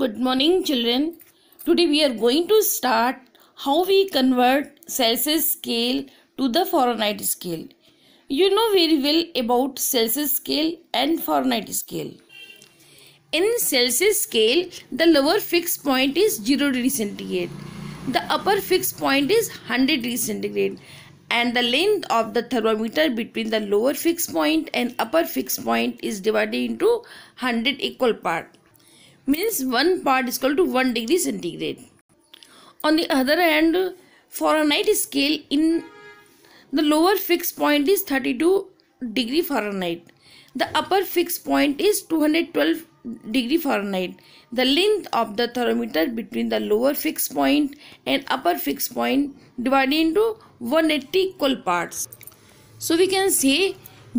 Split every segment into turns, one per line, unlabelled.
Good morning children. Today we are going to start how we convert Celsius scale to the Fahrenheit scale. You know very well about Celsius scale and Fahrenheit scale. In Celsius scale, the lower fixed point is 0 degree centigrade. The upper fixed point is 100 degree centigrade and the length of the thermometer between the lower fixed point and upper fixed point is divided into 100 equal parts means one part is equal to 1 degree centigrade. On the other hand, Fahrenheit scale in the lower fixed point is 32 degree Fahrenheit. The upper fixed point is 212 degree Fahrenheit. The length of the thermometer between the lower fixed point and upper fixed point divided into 180 equal parts. So we can say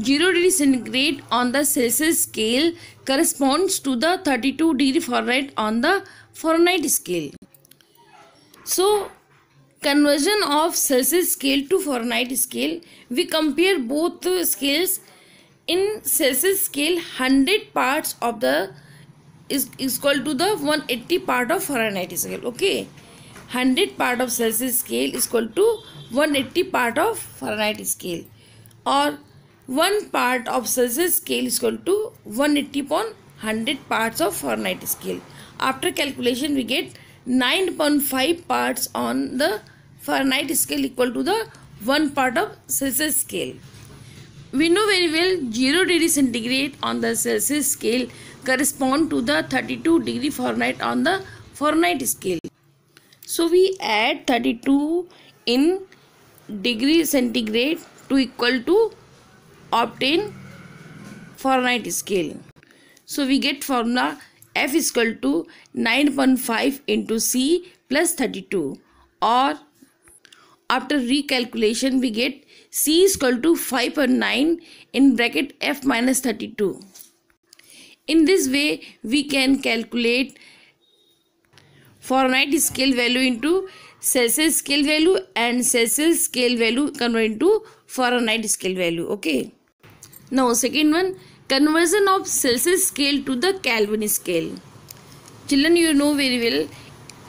0 degree centigrade on the Celsius scale corresponds to the 32 degree Fahrenheit on the Fahrenheit scale. So conversion of Celsius scale to Fahrenheit scale, we compare both scales. In Celsius scale, 100 parts of the is equal to the 180 part of Fahrenheit scale. Okay, 100 part of Celsius scale is equal to 180 part of Fahrenheit scale, or 1 part of Celsius scale is equal to 180 upon 100 parts of Fahrenheit scale. After calculation we get 9.5 parts on the Fahrenheit scale equal to the 1 part of Celsius scale. We know very well 0 degree centigrade on the Celsius scale correspond to the 32 degree Fahrenheit on the Fahrenheit scale. So we add 32 in degree centigrade to equal to obtain Fahrenheit scale. So we get formula F is equal to 9.5 into C plus 32 or after recalculation we get C is equal to 5.9 in bracket F minus 32. In this way we can calculate Fahrenheit scale value into Celsius scale value and Celsius scale value convert into Fahrenheit scale value. Okay. Now second one conversion of Celsius scale to the Kelvin scale. Children you know very well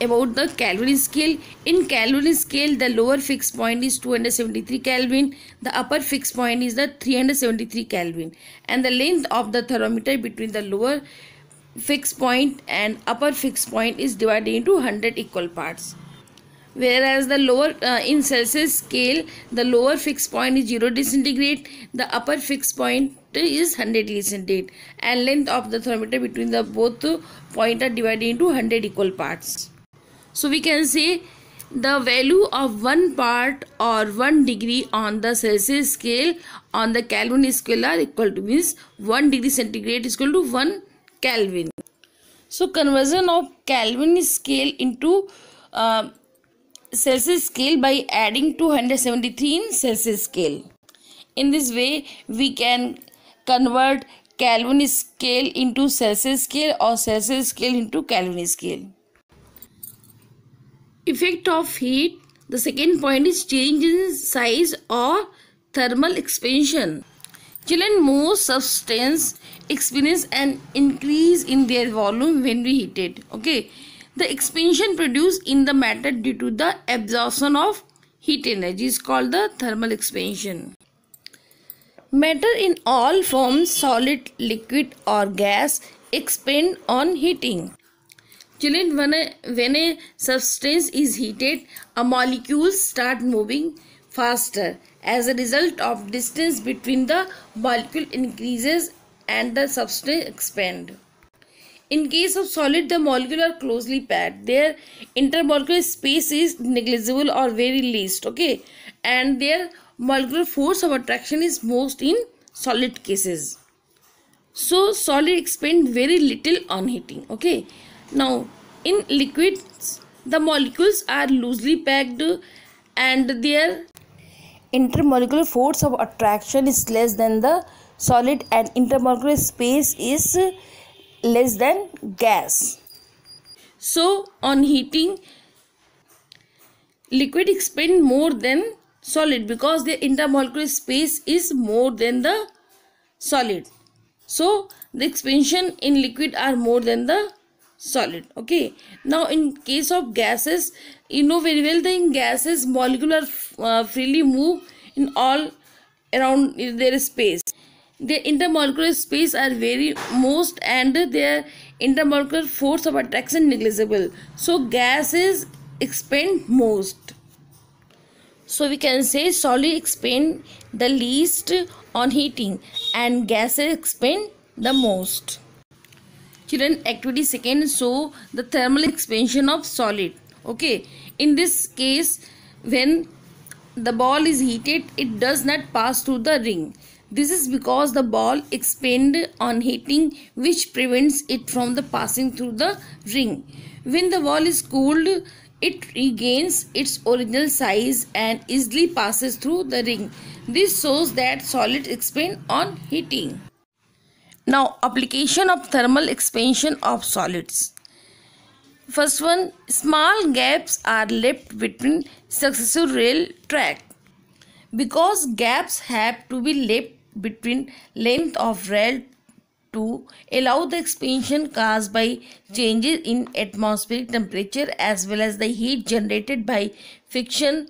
about the Kelvin scale. In Kelvin scale the lower fixed point is 273 Kelvin. The upper fixed point is the 373 Kelvin. And the length of the thermometer between the lower fixed point and upper fixed point is divided into 100 equal parts whereas the lower uh, in Celsius scale the lower fixed point is 0 centigrade the upper fixed point is 100 centigrade and length of the thermometer between the both point are divided into 100 equal parts. So we can say the value of one part or one degree on the Celsius scale on the Kelvin scale are equal to means one degree centigrade is equal to one Kelvin. So conversion of Kelvin scale into uh, Celsius scale by adding 273 in Celsius scale. In this way, we can convert Kelvin scale into Celsius scale or Celsius scale into Kelvin scale. Effect of heat. The second point is change in size or thermal expansion. Children, most substance experience an increase in their volume when we heat it. Okay. The expansion produced in the matter due to the absorption of heat energy is called the thermal expansion. Matter in all forms, solid, liquid or gas expand on heating. Children, when a, when a substance is heated, a molecules start moving faster. As a result of distance between the molecule increases and the substance expand. In case of solid, the molecules are closely packed. Their intermolecular space is negligible or very least. Okay, and their molecular force of attraction is most in solid cases. So solid expand very little on heating. Okay, now in liquids, the molecules are loosely packed and their intermolecular force of attraction is less than the solid and intermolecular space is less than gas. So, on heating, liquid expand more than solid because the intermolecular space is more than the solid. So, the expansion in liquid are more than the solid. Okay. Now, in case of gases, you know very well that in gases, molecules uh, freely move in all around their space. The intermolecular space are very most and their intermolecular force of attraction negligible. So gases expand most. So we can say solid expand the least on heating and gases expand the most. Children activity second so the thermal expansion of solid. Okay in this case when the ball is heated it does not pass through the ring this is because the ball expand on heating, which prevents it from the passing through the ring. When the ball is cooled, it regains its original size and easily passes through the ring. This shows that solid expand on heating. Now application of thermal expansion of solids. First one, small gaps are left between successive rail track. Because gaps have to be left between length of rail to allow the expansion caused by changes in atmospheric temperature as well as the heat generated by friction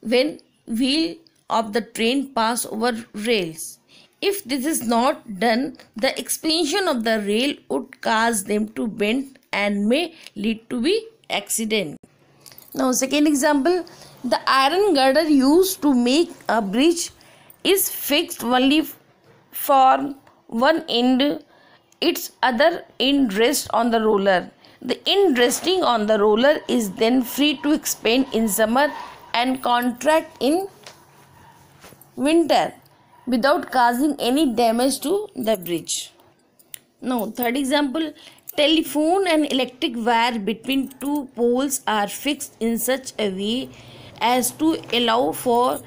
when wheel of the train pass over rails. If this is not done, the expansion of the rail would cause them to bend and may lead to be accident. Now second example, the iron girder used to make a bridge is fixed only for one end its other end rests on the roller the end resting on the roller is then free to expand in summer and contract in winter without causing any damage to the bridge. Now, third example telephone and electric wire between two poles are fixed in such a way as to allow for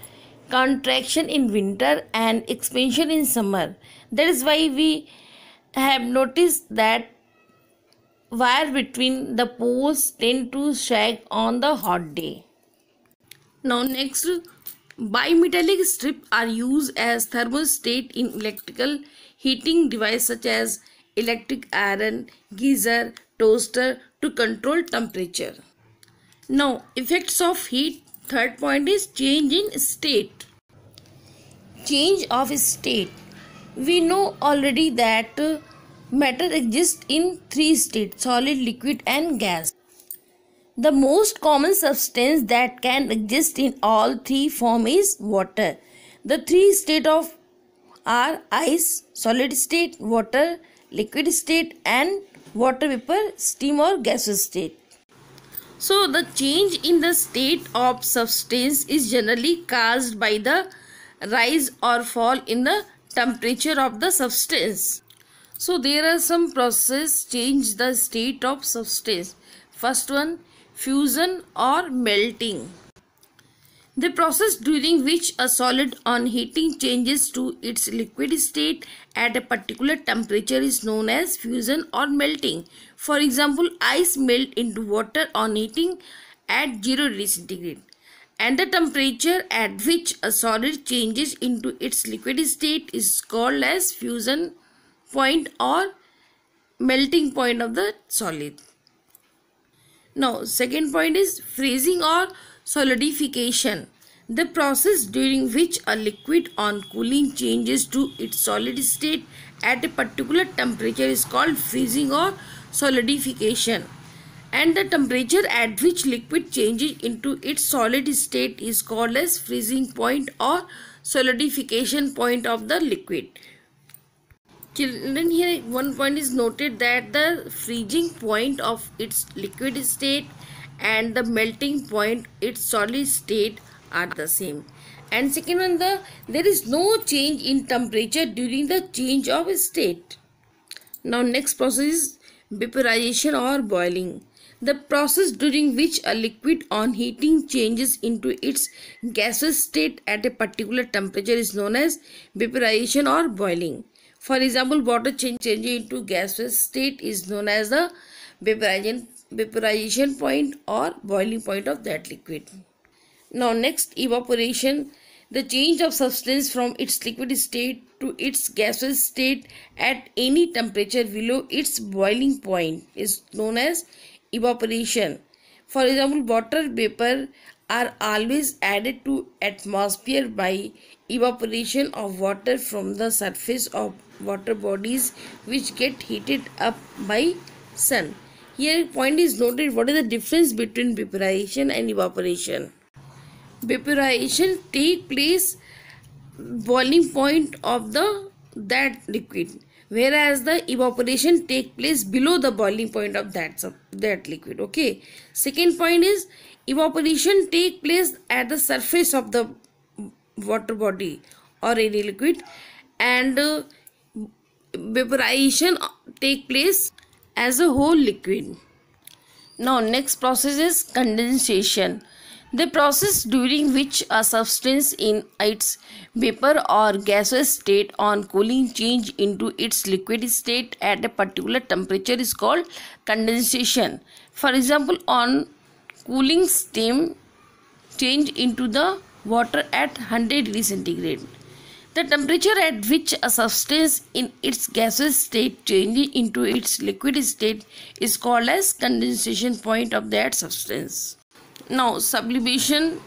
contraction in winter and expansion in summer. That is why we have noticed that wire between the poles tend to shag on the hot day. Now next, bimetallic strip are used as thermostat in electrical heating devices such as electric iron, geyser, toaster to control temperature. Now effects of heat Third point is change in state. Change of state. We know already that uh, matter exists in three states solid, liquid, and gas. The most common substance that can exist in all three forms is water. The three states of are ice, solid state, water, liquid state, and water vapor, steam, or gaseous state. So the change in the state of substance is generally caused by the rise or fall in the temperature of the substance. So there are some processes change the state of substance. First one fusion or melting. The process during which a solid on heating changes to its liquid state at a particular temperature is known as fusion or melting. For example, ice melt into water on heating at 0 degree centigrade and the temperature at which a solid changes into its liquid state is called as fusion point or melting point of the solid. Now second point is freezing or Solidification the process during which a liquid on cooling changes to its solid state at a particular temperature is called freezing or solidification and the temperature at which liquid changes into its solid state is called as freezing point or solidification point of the liquid children here one point is noted that the freezing point of its liquid state and the melting point its solid state are the same and second one the there is no change in temperature during the change of state now next process is vaporization or boiling the process during which a liquid on heating changes into its gaseous state at a particular temperature is known as vaporization or boiling for example, water change changing into gaseous state is known as the vaporization, vaporization point or boiling point of that liquid. Now next evaporation the change of substance from its liquid state to its gaseous state at any temperature below its boiling point is known as evaporation. For example, water vapor are always added to atmosphere by evaporation of water from the surface of water bodies which get heated up by sun. Here point is noted what is the difference between vaporization and evaporation. Vaporization take place boiling point of the that liquid whereas the evaporation take place below the boiling point of that, that liquid. Okay. Second point is evaporation take place at the surface of the water body or any liquid and uh, vaporization take place as a whole liquid. Now next process is condensation. The process during which a substance in its vapor or gaseous state on cooling change into its liquid state at a particular temperature is called condensation. For example, on cooling steam change into the water at 100 degrees centigrade. The temperature at which a substance in its gaseous state changes into its liquid state is called as condensation point of that substance now sublimation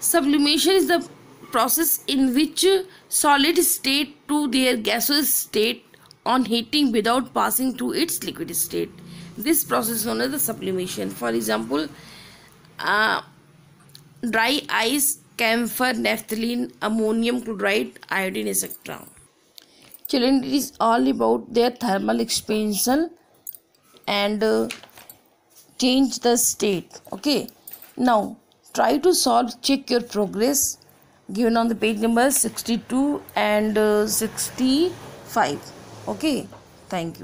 sublimation is the process in which solid state to their gaseous state on heating without passing through its liquid state this process known as the sublimation for example uh, dry ice camphor naphthalene ammonium chloride iodine etc children it is all about their thermal expansion and uh, change the state okay now try to solve, check your progress given on the page number 62 and uh, 65. Okay, thank you.